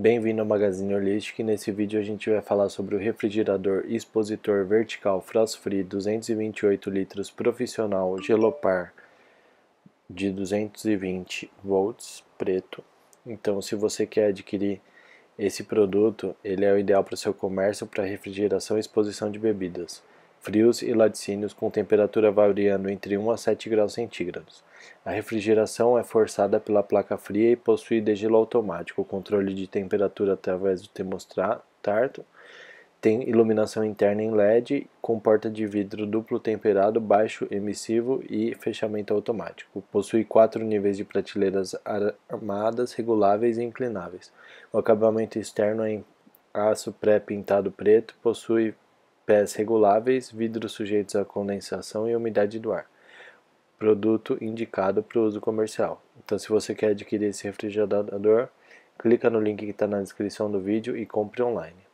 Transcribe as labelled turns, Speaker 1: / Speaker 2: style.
Speaker 1: Bem-vindo ao Magazine Holistic. Nesse vídeo a gente vai falar sobre o refrigerador expositor vertical frost free 228 litros profissional Gelopar de 220 volts preto. Então, se você quer adquirir esse produto, ele é o ideal para o seu comércio para refrigeração e exposição de bebidas frios e laticínios com temperatura variando entre 1 a 7 graus centígrados. A refrigeração é forçada pela placa fria e possui degelo automático, controle de temperatura através do termostato, tem iluminação interna em LED com porta de vidro duplo temperado, baixo emissivo e fechamento automático. Possui quatro níveis de prateleiras armadas, reguláveis e inclináveis. O acabamento externo é em aço pré-pintado preto, possui pés reguláveis, vidros sujeitos à condensação e umidade do ar. Produto indicado para uso comercial. Então, se você quer adquirir esse refrigerador, clica no link que está na descrição do vídeo e compre online.